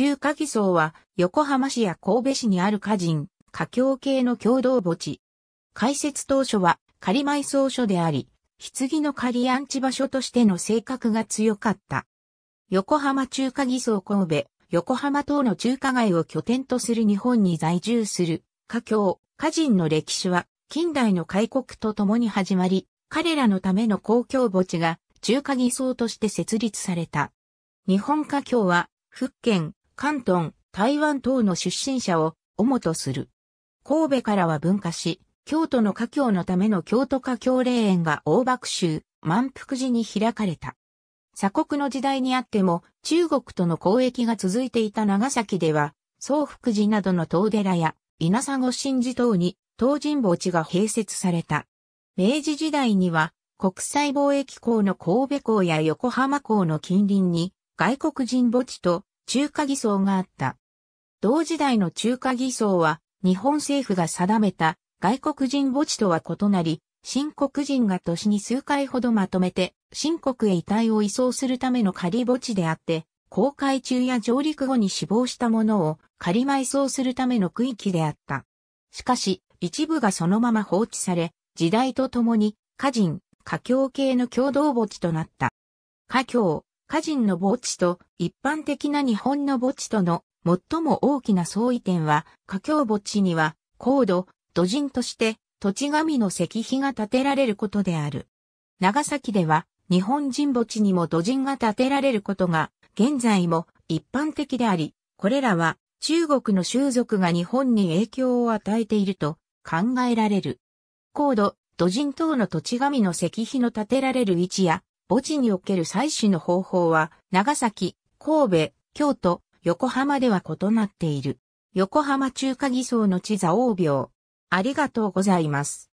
中華偽装は横浜市や神戸市にある歌人、華僑系の共同墓地。開設当初は仮埋葬所であり、棺の仮安置場所としての性格が強かった。横浜中華偽装神戸、横浜等の中華街を拠点とする日本に在住する、華僑、歌人の歴史は近代の開国とともに始まり、彼らのための公共墓地が中華偽装として設立された。日本華僑は、福建、関東、台湾等の出身者を主とする。神戸からは分化し、京都の華僑のための京都華僑霊園が大爆州、満腹寺に開かれた。鎖国の時代にあっても中国との交易が続いていた長崎では、宗福寺などの東寺や稲佐御神寺等に東神墓地が併設された。明治時代には国際貿易港の神戸港や横浜港の近隣に外国人墓地と中華偽装があった。同時代の中華偽装は、日本政府が定めた外国人墓地とは異なり、新国人が年に数回ほどまとめて、新国へ遺体を移送するための仮墓地であって、公開中や上陸後に死亡したものを仮埋葬するための区域であった。しかし、一部がそのまま放置され、時代とともに、家人、家境系の共同墓地となった。家境、歌人の墓地と一般的な日本の墓地との最も大きな相違点は、華僑墓地には、高度、土人として土地神の石碑が建てられることである。長崎では、日本人墓地にも土人が建てられることが、現在も一般的であり、これらは中国の習俗が日本に影響を与えていると考えられる。高度、土人等の土地神の石碑の建てられる位置や、墓地における祭祀の方法は、長崎、神戸、京都、横浜では異なっている。横浜中華偽装の地座王廟。ありがとうございます。